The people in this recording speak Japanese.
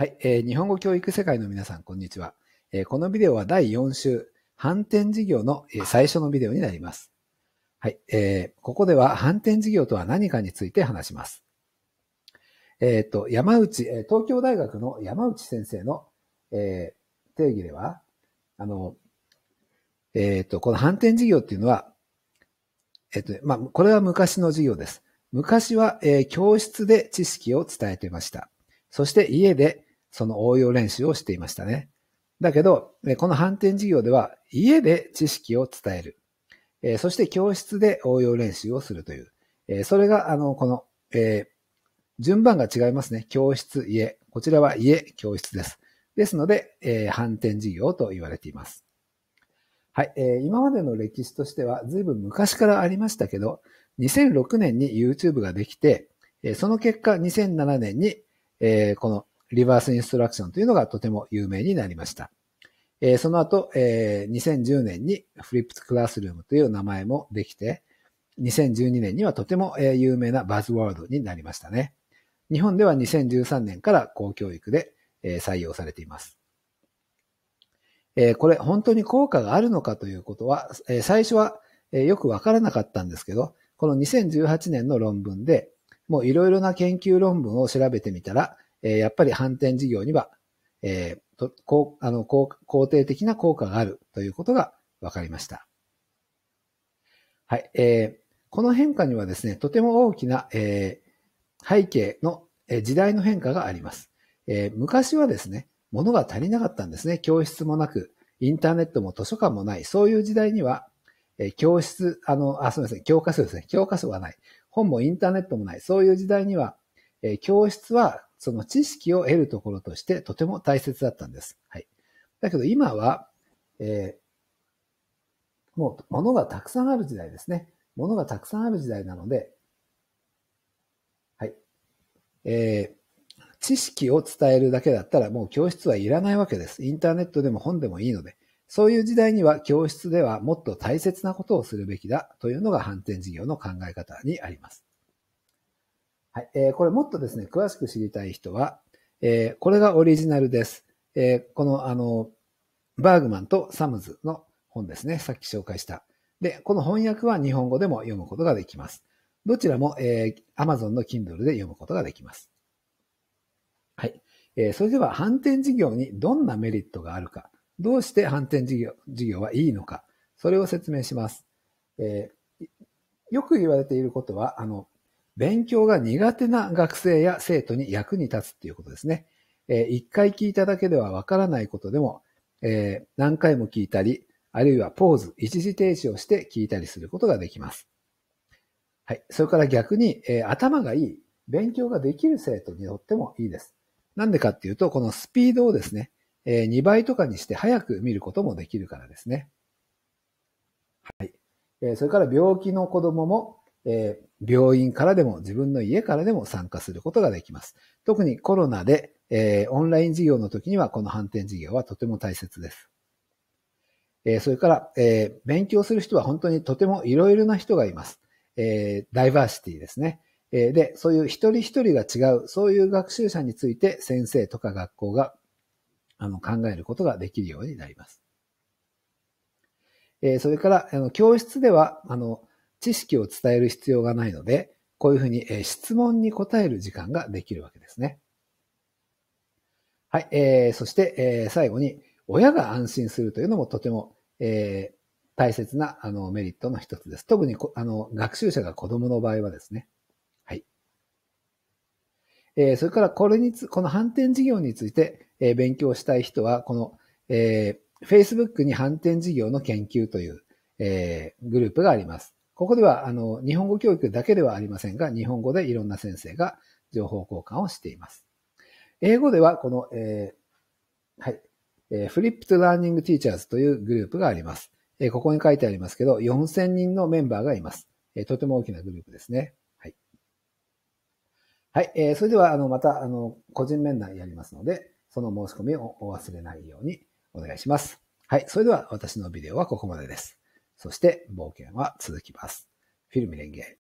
はい、えー、日本語教育世界の皆さん、こんにちは。えー、このビデオは第4週、反転事業の、えー、最初のビデオになります。はい、えー、ここでは反転事業とは何かについて話します。えっ、ー、と、山内、東京大学の山内先生の、えー、定義では、あの、えっ、ー、と、この反転事業っていうのは、えっ、と、まあ、これは昔の授業です。昔は、えー、教室で知識を伝えてました。そして家でその応用練習をしていましたね。だけど、この反転授業では家で知識を伝える。そして教室で応用練習をするという。それが、あの、この、えー、順番が違いますね。教室、家。こちらは家、教室です。ですので、えー、反転授業と言われています。はい、えー、今までの歴史としては随分昔からありましたけど、2006年に YouTube ができて、その結果2007年に、えー、このリバースインストラクションというのがとても有名になりました。えー、その後、えー、2010年にフリップクラスルームという名前もできて、2012年にはとても、えー、有名なバズワードになりましたね。日本では2013年から公教育で、えー、採用されています。えー、これ本当に効果があるのかということは、えー、最初は、えー、よくわからなかったんですけど、この2018年の論文で、もういろいろな研究論文を調べてみたら、えやっぱり反転事業には、えー、とこうあの肯定的な効果があるということが分かりました。はい。えー、この変化にはですね、とても大きな、えー、背景の、えー、時代の変化があります。えー、昔はですね、物が足りなかったんですね。教室もなく、インターネットも図書館もない。そういう時代には、え教室、あの、あ、すみません、教科書ですね。教科書がない。本もインターネットもない。そういう時代には、え教室はその知識を得るところとしてとても大切だったんです。はい。だけど今は、えー、もう物がたくさんある時代ですね。物がたくさんある時代なので、はい。えー、知識を伝えるだけだったらもう教室はいらないわけです。インターネットでも本でもいいので。そういう時代には教室ではもっと大切なことをするべきだというのが反転事業の考え方にあります。はい。えー、これもっとですね、詳しく知りたい人は、えー、これがオリジナルです。えー、この、あの、バーグマンとサムズの本ですね。さっき紹介した。で、この翻訳は日本語でも読むことができます。どちらも、えー、Amazon の Kindle で読むことができます。はい。えー、それでは、反転事業にどんなメリットがあるか、どうして反転事業事業はいいのか、それを説明します。えー、よく言われていることは、あの、勉強が苦手な学生や生徒に役に立つっていうことですね。えー、一回聞いただけではわからないことでも、えー、何回も聞いたり、あるいはポーズ、一時停止をして聞いたりすることができます。はい。それから逆に、えー、頭がいい、勉強ができる生徒にとってもいいです。なんでかっていうと、このスピードをですね、えー、2倍とかにして早く見ることもできるからですね。はい。えー、それから病気の子供も、えー、病院からでも自分の家からでも参加することができます。特にコロナで、えー、オンライン授業の時にはこの反転授業はとても大切です。えー、それから、えー、勉強する人は本当にとてもいろいろな人がいます。えー、ダイバーシティですね。えー、で、そういう一人一人が違う、そういう学習者について先生とか学校があの考えることができるようになります。えー、それから、あの教室では、あの、知識を伝える必要がないので、こういうふうに、質問に答える時間ができるわけですね。はい。えー、そして、えー、最後に、親が安心するというのもとても、えー、大切なあのメリットの一つです。特にあの学習者が子供の場合はですね。はい。えー、それからこれにつ、この反転事業について、えー、勉強したい人は、この、えー、Facebook に反転事業の研究という、えー、グループがあります。ここでは、あの、日本語教育だけではありませんが、日本語でいろんな先生が情報交換をしています。英語では、この、えー、はい、えー、Flipped Learning Teachers というグループがあります。えー、ここに書いてありますけど、4000人のメンバーがいます。えー、とても大きなグループですね。はい。はい、えー、それでは、あの、また、あの、個人面談やりますので、その申し込みをお忘れないようにお願いします。はい、それでは私のビデオはここまでです。そして冒険は続きます。フィルム連携。